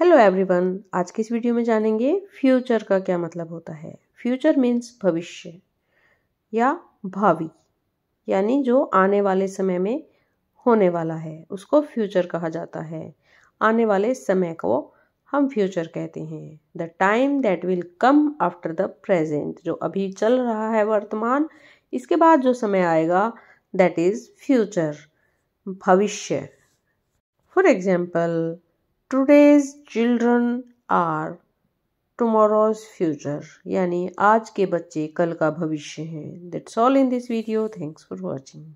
hello everyone आज के इस वीडियो में जानेंगे फ्यूचर का क्या मतलब होता है फ्यूचर मीन्स भविष्य या भावी यानी जो आने वाले समय में होने वाला है उसको फ्यूचर कहा जाता है आने वाले समय को हम फ्यूचर कहते हैं the time that will come after the present जो अभी चल रहा है वर्तमान इसके बाद जो समय आएगा दैट इज़ फ्यूचर भविष्य for example today's children are tomorrow's future यानी आज के बच्चे कल का भविष्य हैं that's all in this video thanks for watching